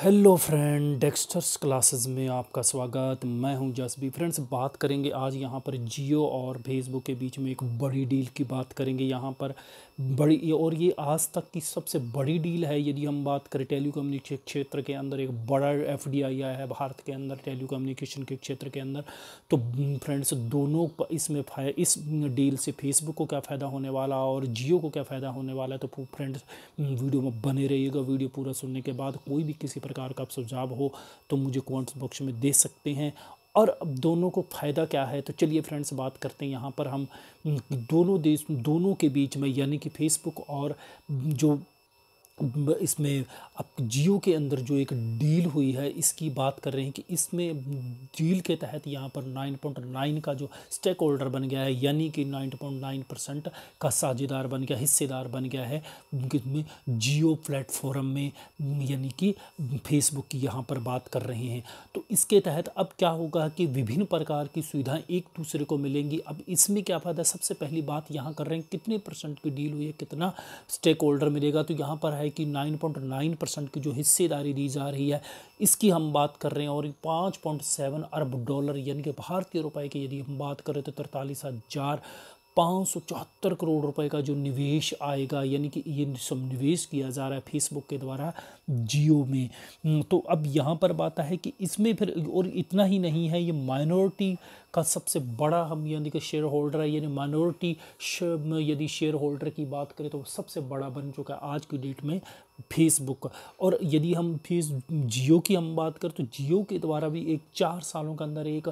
hello friend Dexters classes में आपका स्वागत मैं हूं जसबी फ्रेंड्स बात करेंगे आज यहां पर जियो और फेसबुक के बीच में एक बड़ी डील की बात करेंगे यहां पर बड़ी और ये आज तक की सबसे बड़ी डील है यदि हम बात करें टेली कम्युनिकेशन क्षेत्र के अंदर एक बड़ा एफ आया है भारत के अंदर टेली कम्युनिकेशन के क्षेत्र के अंदर तो फ्रेंड्स दोनों इसमें इस डील से फेसबुक को क्या फ़ायदा होने वाला और जियो को क्या फ़ायदा होने वाला है तो फ्रेंड्स वीडियो में बने रहिएगा वीडियो पूरा सुनने के बाद कोई भी किसी प्रकार का सुझाव हो तो मुझे कमेंट्स बॉक्स में दे सकते हैं और अब दोनों को फ़ायदा क्या है तो चलिए फ्रेंड्स बात करते हैं यहाँ पर हम दोनों देश दोनों के बीच में यानी कि फेसबुक और जो इसमें अब जियो के अंदर जो एक डील हुई है इसकी बात कर रहे हैं कि इसमें डील के तहत यहाँ पर 9.9 का जो स्टेक होल्डर बन गया है यानी कि 9.9 परसेंट का साझेदार बन गया हिस्सेदार बन गया है जिसमें जियो प्लेटफॉर्म में यानी कि फेसबुक की यहाँ पर बात कर रहे हैं तो इसके तहत अब क्या होगा कि विभिन्न प्रकार की सुविधाएँ एक दूसरे को मिलेंगी अब इसमें क्या फ़ायदा सबसे पहली बात यहाँ कर रहे हैं कितने परसेंट की डील हुई है कितना स्टेक होल्डर मिलेगा तो यहाँ पर है नाइन पॉइंट 9.9 परसेंट की जो हिस्सेदारी दी जा रही है इसकी हम बात कर रहे हैं और पाँच पॉइंट सेवन अरब डॉलर यानी कि भारतीय रुपए की यदि हम बात करें तो तरतालीस हज़ार पाँच करोड़ रुपए का जो निवेश आएगा यानी कि ये सब निवेश किया जा रहा है फेसबुक के द्वारा जियो में हम्म, तो अब यहाँ पर बात है कि इसमें फिर और इतना ही नहीं है ये माइनॉरिटी का सबसे बड़ा हम यानी कि शेयर होल्डर है यानी माइनॉरिटी यदि शेयर होल्डर की बात करें तो सबसे बड़ा बन चुका है आज की डेट में फेसबुक का और यदि हम फेस जियो की हम बात करें तो जियो के द्वारा भी एक चार सालों के अंदर एक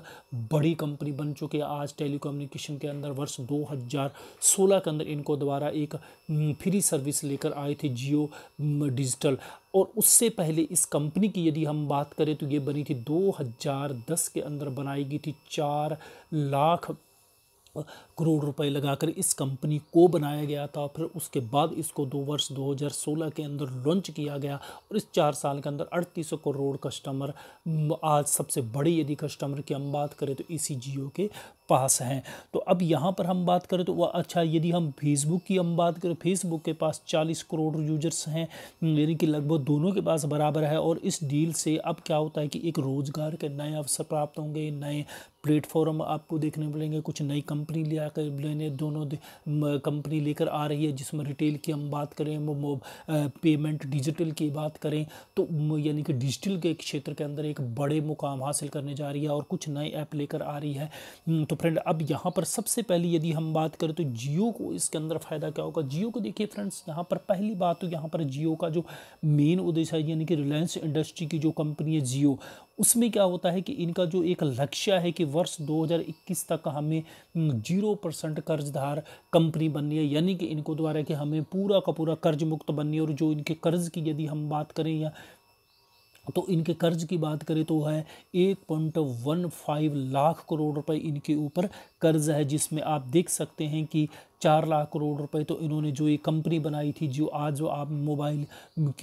बड़ी कंपनी बन चुकी है आज टेलीकम्युनिकेशन के अंदर वर्ष 2016 के अंदर इनको द्वारा एक फ्री सर्विस लेकर आए थे जियो डिजिटल और उससे पहले इस कंपनी की यदि हम बात करें तो ये बनी थी 2010 के अंदर बनाई गई थी चार लाख करोड़ रुपए लगाकर इस कंपनी को बनाया गया था फिर उसके बाद इसको दो वर्ष 2016 के अंदर लॉन्च किया गया और इस चार साल के अंदर अड़तीस करोड़ कस्टमर आज सबसे बड़े यदि कस्टमर की हम बात करें तो इसी जियो के पास हैं तो अब यहाँ पर हम बात करें तो वह अच्छा यदि हम फेसबुक की हम बात करें फेसबुक के पास 40 करोड़ यूजर्स हैं यानी कि लगभग दोनों के पास बराबर है और इस डील से अब क्या होता है कि एक रोज़गार के नए अवसर प्राप्त होंगे नए प्लेटफॉर्म आपको देखने मिलेंगे कुछ नई कंपनी ले कर लेने दोनों कंपनी लेकर आ रही है जिसमें रिटेल की हम बात करें वो पेमेंट डिजिटल की बात करें तो यानी कि डिजिटल के क्षेत्र के अंदर एक बड़े मुकाम हासिल करने जा रही है और कुछ नए ऐप लेकर आ रही है हम्म, तो फ्रेंड अब यहाँ पर सबसे पहले यदि हम बात करें तो जियो को इसके अंदर फ़ायदा क्या होगा जियो को देखिए फ्रेंड्स यहाँ पर पहली बात तो यहाँ पर जियो का जो मेन उद्देश्य है यानी कि रिलायंस इंडस्ट्री की जो कंपनी है जियो उसमें क्या होता है कि इनका जो एक लक्ष्य है कि वर्ष 2021 तक हमें जीरो परसेंट कर्जधार कंपनी बननी है यानी कि इनको द्वारा कि हमें पूरा का पूरा कर्ज मुक्त बननी है और जो इनके कर्ज की यदि हम बात करें या तो इनके कर्ज की बात करें तो है एक point one five lakh crore रुपए इनके ऊपर कर्ज है जिसमें आप देख सकते हैं कि चार लाख करोड़ रुपए तो इन्होंने जो ये कंपनी बनाई थी जो आज जो आप मोबाइल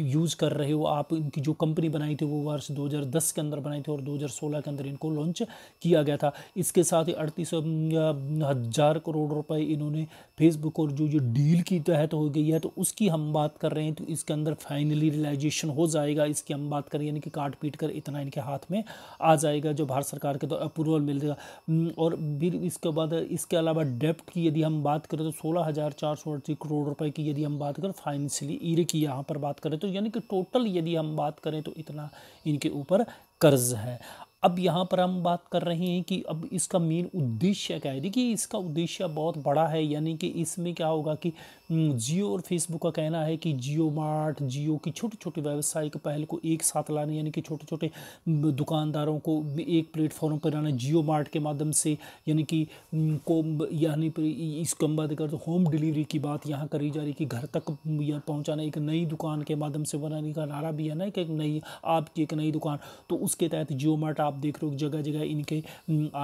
यूज़ कर रहे हो आप इनकी जो कंपनी बनाई थी वो वर्ष 2010 के अंदर बनाई थी और 2016 के अंदर इनको लॉन्च किया गया था इसके साथ ही अड़तीस हज़ार करोड़ रुपए इन्होंने फेसबुक और जो ये डील की तहत हो गई है तो उसकी हम बात कर रहे हैं तो इसके अंदर फाइनली रिलाइजेशन हो जाएगा इसकी हम बात करें यानी कि काट पीट कर इतना इनके हाथ में आ जाएगा जो भारत सरकार के तो अप्रूवल मिल जाएगा और फिर इसके बाद इसके अलावा डेप्ट की यदि हम बात करें करें तो सोलह हज़ार चार सौ अड़तीस करोड़ रुपए की यदि हम बात करें फाइनेंशियली ईयर की यहाँ पर बात करें तो यानी कि टोटल यदि हम बात करें तो इतना इनके ऊपर कर्ज है अब यहाँ पर हम बात कर रहे हैं कि अब इसका मेन उद्देश्य क्या है देखिए इसका उद्देश्य बहुत बड़ा है यानी कि इसमें क्या होगा कि हम्म, जियो और फेसबुक का कहना है कि जियो मार्ट जियो की छोटे छोटे व्यावसायिक पहल को एक साथ लाने यानी कि छोटे छोटे हम्म, दुकानदारों को एक प्लेटफॉर्म पर लाना जियो मार्ट के माध्यम से यानी कि हम्म, को यानी इसके बाद कर तो होम डिलीवरी की बात यहाँ करी जा रही कि घर तक पहुँचाना एक नई दुकान के माध्यम से बनाने का नारा भी है ना कि एक नई आपकी एक नई दुकान तो उसके तहत जियो मार्ट आप देख रहे हो जगह जगह इनके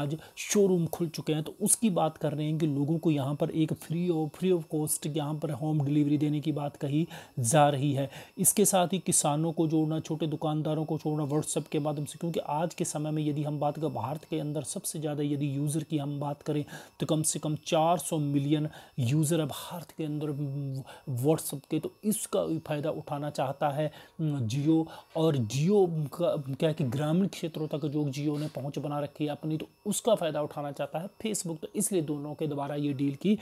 आज शोरूम खुल चुके हैं तो उसकी बात कर रहे हैं कि लोगों को यहाँ पर एक free of free of cost यहाँ पर होम डिलीवरी देने की बात कही जा रही है इसके साथ ही किसानों को जोड़ना छोटे दुकानदारों को छोड़ना व्हाट्सएप के माध्यम से क्योंकि आज के समय में यदि हम बात करें भारत के अंदर सबसे ज़्यादा यदि यूज़र की हम बात करें तो कम से कम चार मिलियन यूज़र अब भारत के अंदर व्हाट्सएप के तो इसका फ़ायदा उठाना चाहता है जियो और जियो का क्या कि ग्रामीण क्षेत्रों तक जो जियो ने पहुँच बना रखी है अपनी तो उसका फ़ायदा उठाना चाहता है फेसबुक तो इसलिए दोनों के द्वारा ये डील की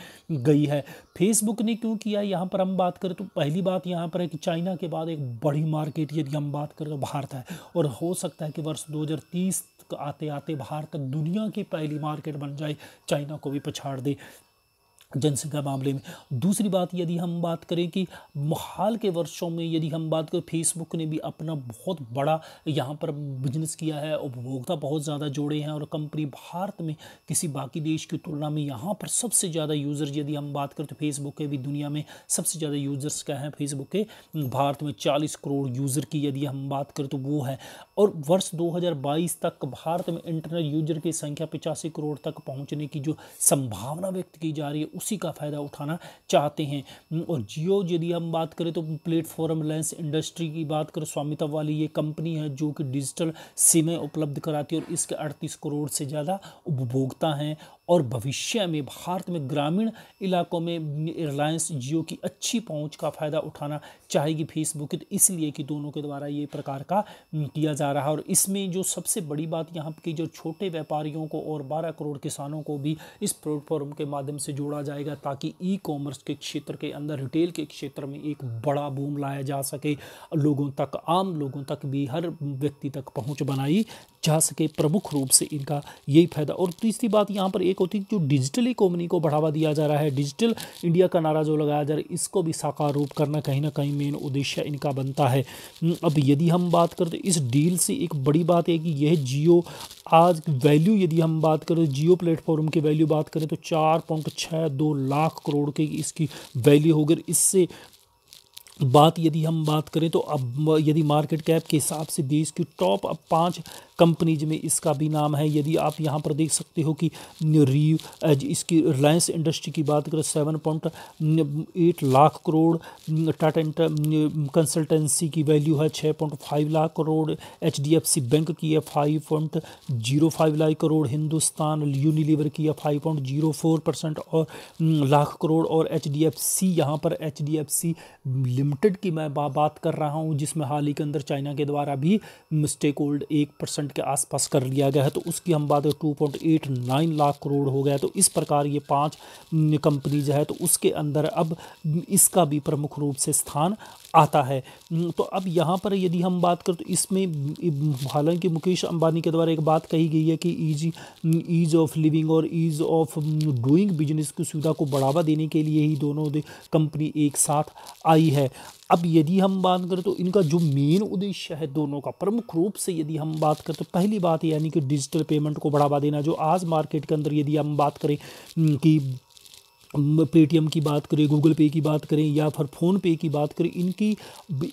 गई है फेसबुक ने क्यों किया यहाँ पर हम बात करें तो पहली बात यहाँ पर है कि चाइना के बाद एक बड़ी मार्केट यदि हम बात करें तो भारत है और हो सकता है कि वर्ष 2030 आते आते भारत दुनिया की पहली मार्केट बन जाए चाइना को भी पछाड़ दे जनसंख्या मामले में दूसरी बात यदि हम बात करें कि हाल के वर्षों में यदि हम बात करें फेसबुक ने भी अपना बहुत बड़ा यहाँ पर बिजनेस किया है उपभोक्ता बहुत ज़्यादा जोड़े हैं और कंपनी भारत में किसी बाकी देश की तुलना में यहाँ पर सबसे ज़्यादा यूज़र यदि हम बात करें तो फेसबुक के भी दुनिया में सबसे ज़्यादा यूज़र्स का है फेसबुक के भारत में चालीस करोड़ यूज़र की यदि हम बात करें तो वो है और वर्ष दो तक भारत में इंटरनेट यूज़र की संख्या पचासी करोड़ तक पहुँचने की जो संभावना व्यक्त की जा रही है उसी का फ़ायदा उठाना चाहते हैं हम्म, और जियो यदि हम बात करें तो प्लेटफॉर्म रिलायंस इंडस्ट्री की बात करें स्वामित्व वाली ये कंपनी है जो कि डिजिटल सिमें उपलब्ध कराती है और इसके अड़तीस करोड़ से ज़्यादा उपभोक्ता हैं और भविष्य में भारत में ग्रामीण इलाकों में रिलायंस जियो की अच्छी पहुंच का फ़ायदा उठाना चाहेगी फेसबुक इसलिए कि दोनों के द्वारा ये प्रकार का किया जा रहा है और इसमें जो सबसे बड़ी बात यहाँ की जो छोटे व्यापारियों को और बारह करोड़ किसानों को भी इस प्लेटफॉर्म के माध्यम से जोड़ा जाएगा ताकि ई कॉमर्स के क्षेत्र के अंदर रिटेल के क्षेत्र में एक बड़ा बूम लाया जा सके लोगों तक आम लोगों तक भी हर व्यक्ति तक पहुँच बनाई जा सके प्रमुख रूप से इनका यही फायदा और तीसरी बात यहाँ पर एक एक होती है जो डिजिटल इकोमनी को बढ़ावा दिया जा रहा है डिजिटल इंडिया का नारा जो लगाया जा रहा है इसको भी साकार रूप करना कहीं ना कहीं मेन उद्देश्य इनका बनता है हम्म, अब यदि हम बात करें तो इस डील से एक बड़ी बात है कि यह जियो आज वैल्यू यदि हम बात करें जियो प्लेटफॉर्म की वैल्यू बात करें तो चार लाख करोड़ की इसकी वैल्यू होगी इससे बात यदि हम बात करें तो अब यदि मार्केट कैप के हिसाब से देश की टॉप अब पाँच कंपनीज में इसका भी नाम है यदि आप यहाँ पर देख सकते हो कि री इसकी रिलायंस इंडस्ट्री की बात करें seven point eight lakh crore Tata inter consultancy की वैल्यू है छः point five lakh crore H D F C bank की है five point zero five lakh crore Hindustan Unilever की है five point zero four percent और लाख करोड़ और एच डी एफ सी यहाँ पर H D F C limited की मैं बा, बात कर रहा हूँ जिसमें हाल ही के अंदर चाइना के द्वारा भी मिस्टेक होल्ड एक परसेंट के आसपास कर लिया गया है तो उसकी हम बात two point eight nine lakh crore हो गया तो इस प्रकार ये पाँच कंपनीज है तो उसके अंदर अब इसका भी प्रमुख रूप से स्थान आता है हम्म, तो अब यहाँ पर यदि हम बात करें तो इसमें हालांकि मुकेश अंबानी के द्वारा एक बात कही गई है कि ईज ईज ऑफ लिविंग और ईज ऑफ डूइंग बिजनेस की सुविधा को बढ़ावा देने के लिए ही दोनों कंपनी एक साथ आई है अब यदि हम बात करें तो इनका जो मेन उद्देश्य है दोनों का प्रमुख रूप से यदि हम बात करें तो पहली बात यानी कि डिजिटल पेमेंट को बढ़ावा देना जो आज मार्केट के अंदर यदि हम बात करें हम्म, कि पेटीएम की बात करें गूगल पे की बात करें या फिर फ़ोन पे की बात करें इनकी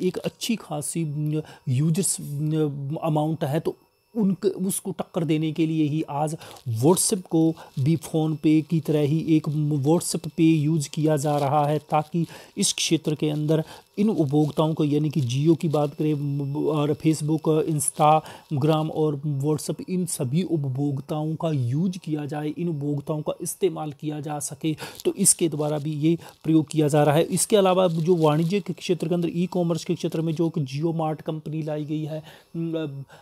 एक अच्छी खासी यूजर्स अमाउंट है तो उन उसको टक्कर देने के लिए ही आज व्हाट्सएप को भी फ़ोन पे की तरह ही एक व्हाट्सएप पे यूज़ किया जा रहा है ताकि इस क्षेत्र के अंदर इन उपभोक्ताओं को यानी कि जियो की बात करें और फेसबुक इंस्टाग्राम और व्हाट्सएप इन सभी उपभोक्ताओं का यूज किया जाए इन उपभोक्ताओं का इस्तेमाल किया जा सके तो इसके द्वारा भी ये प्रयोग किया जा रहा है इसके अलावा जो वाणिज्य के क्षेत्र के अंदर ई कॉमर्स के क्षेत्र में जो जियो मार्ट कंपनी लाई गई है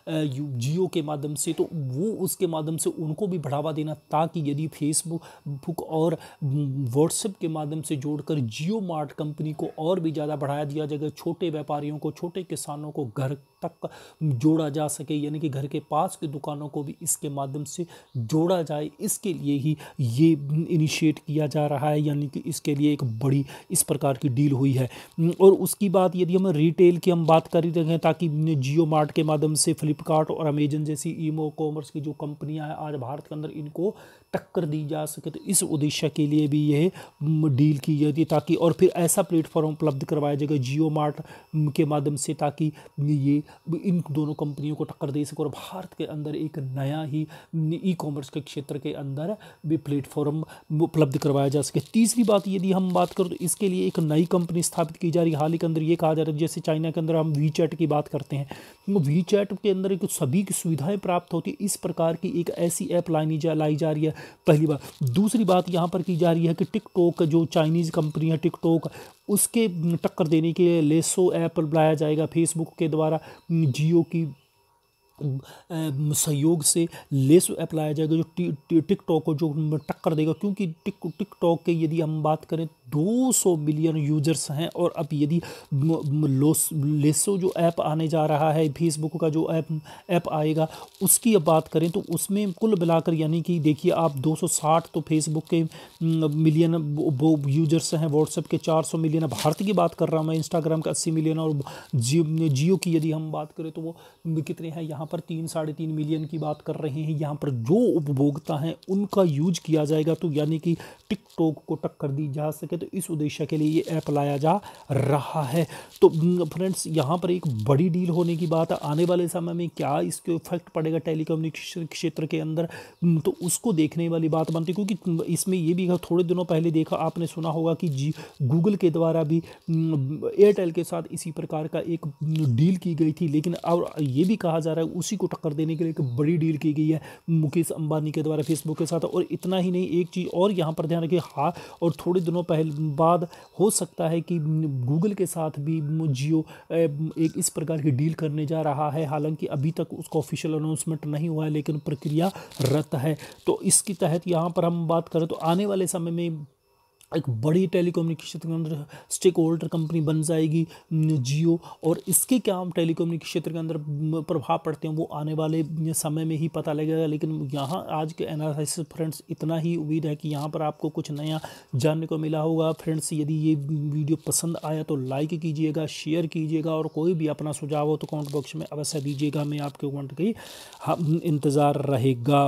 जियो के माध्यम से तो वो उसके माध्यम से उनको भी बढ़ावा देना ताकि यदि फेसबुक और व्हाट्सएप के माध्यम से जोड़कर जियो मार्ट कंपनी को और भी ज़्यादा बढ़ाया दिया जाएगा छोटे व्यापारियों को छोटे किसानों को घर तक जोड़ा जा सके यानी कि घर के पास की दुकानों को भी इसके माध्यम से जोड़ा जाए इसके लिए ही ये इनिशिएट किया जा रहा है यानी कि इसके लिए एक बड़ी इस प्रकार की डील हुई है और उसकी बात यदि हम रिटेल की हम बात कर रहे हैं ताकि जियो मार्ट के माध्यम से फ्लिपकार्ट और अमेजन जैसी ईमो कॉमर्स की जो कंपनियां हैं आज भारत के अंदर इनको टक्कर दी जा सके तो इस उद्देश्य के लिए भी यह डील की जाती है ताकि और फिर ऐसा प्लेटफॉर्म उपलब्ध करवाया जाएगा जियो मार्ट के माध्यम से ताकि ये इन दोनों कंपनियों को टक्कर दे सके और भारत के अंदर एक नया ही ई कॉमर्स के क्षेत्र के अंदर भी प्लेटफॉर्म उपलब्ध करवाया जा सके तीसरी बात यदि हम बात करें तो इसके लिए एक नई कंपनी स्थापित की जा रही है हाल ही के अंदर ये कहा जा रहा है जैसे चाइना के अंदर हम वी की बात करते हैं वी चैट के अंदर एक सभी की सुविधाएं प्राप्त होती है इस प्रकार की एक ऐसी ऐप लाई जा लाई जा रही है पहली बार दूसरी बात यहाँ पर की जा रही है कि टिकटॉक जो चाइनीज़ कंपनी है टिकटॉक उसके टक्कर देने के लिए लेसो ऐप लाया जाएगा फेसबुक के द्वारा जियो की सहयोग से लेस अप्लाया जाएगा जो टिक टी, टिकटॉक को जो टक्कर देगा क्योंकि टिक टिकटॉक के यदि हम बात करें 200 मिलियन यूजर्स हैं और अब यदि लेसो जो ऐप आने जा रहा है फेसबुक का जो ऐप ऐप आएगा उसकी अब बात करें तो उसमें कुल मिलाकर यानी कि देखिए आप 260 तो फेसबुक के मिलियन वो यूजर्स हैं व्हाट्सएप के 400 मिलियन भारत की बात कर रहा हूँ मैं इंस्टाग्राम का 80 मिलियन और जियो की यदि हम बात करें तो वो कितने हैं यहाँ पर तीन साढ़े तीन मिलियन की बात कर रहे हैं यहाँ पर जो उपभोक्ता हैं उनका यूज किया जाएगा तो यानी कि टिकटॉक को टक्कर दी जा सके तो इस उद्देश्य के लिए ये ऐप लाया जा रहा है तो फ्रेंड्स यहाँ पर एक बड़ी डील होने की बात आने वाले समय में क्या इसके इफेक्ट पड़ेगा टेलीकम्युनिकेशन क्षेत्र के अंदर तो उसको देखने वाली बात बनती क्योंकि इसमें ये भी थोड़े दिनों पहले देखा आपने सुना होगा कि जी गूगल के द्वारा भी एयरटेल के साथ इसी प्रकार का एक डील की गई थी लेकिन अब ये भी कहा जा रहा है उसी को टक्कर देने के लिए एक बड़ी डील की गई है मुकेश अंबानी के द्वारा फेसबुक के साथ और इतना ही नहीं एक चीज़ और यहाँ पर ध्यान रखिए हाँ और थोड़े दिनों पहले बाद हो सकता है कि गूगल के साथ भी जियो एक इस प्रकार की डील करने जा रहा है हालांकि अभी तक उसका ऑफिशियल अनाउंसमेंट नहीं हुआ है लेकिन प्रक्रिया रत है तो इसके तहत यहाँ पर हम बात करें तो आने वाले समय में एक बड़ी कम्युनिकेशन के अंदर स्टेक होल्डर कंपनी बन जाएगी जियो और इसके क्या हम कम्युनिकेशन क्षेत्र के अंदर प्रभाव पड़ते हैं वो आने वाले समय में ही पता लगेगा लेकिन यहाँ आज के एनालिसिस फ्रेंड्स इतना ही उम्मीद है कि यहाँ पर आपको कुछ नया जानने को मिला होगा फ्रेंड्स यदि ये वीडियो पसंद आया तो लाइक कीजिएगा शेयर कीजिएगा और कोई भी अपना सुझाव हो तो कॉमेंट बॉक्स में अवश्य दीजिएगा मैं आपके कमेंट की इंतज़ार रहेगा